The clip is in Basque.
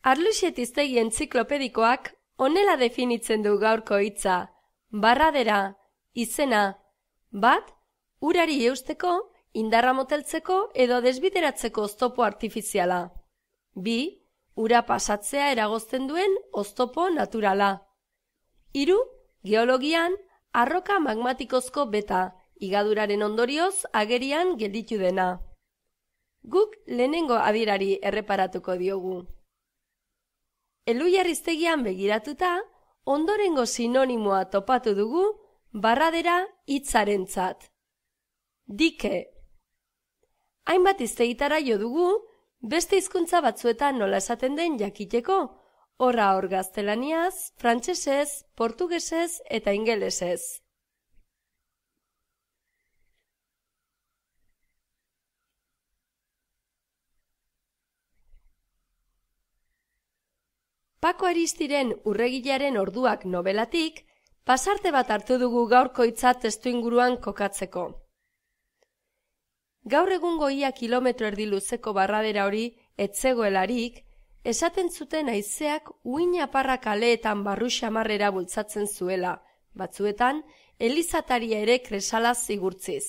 Arluxet iztegi entziklopedikoak onela definitzen du gaurko hitza, barradera, izena, bat, urari eusteko, indarra moteltzeko edo desbideratzeko oztopo artifiziala. Bi, ura pasatzea eragozten duen oztopo naturala. Hiru, geologian, arroka magmatikozko beta, igaduraren ondorioz agerian gelditu dena. Guk lehenengo adirari erreparatuko diogu. Eluiarriztegian begiratuta, ondorengo sinonimoa topatu dugu barradera hitzarentzat. Dike. Hainbat iztegitara jo dugu, beste hizkuntza batzuetan nola esaten den jakiteko, horra hor gaztelaniaz, frantsesez, portugesez eta ingelesez. Pako Aristiren urregilaren orduak nobelatik, pasarte bat hartu dugu gaurko itzat estu kokatzeko. Gaur egun goia kilometro erdi luzeko barradera hori etzegoelarik, esaten zuten aizeak uina parra kaleetan barru xamarrera bultzatzen zuela, batzuetan, elizataria ere kresala zigurtziz.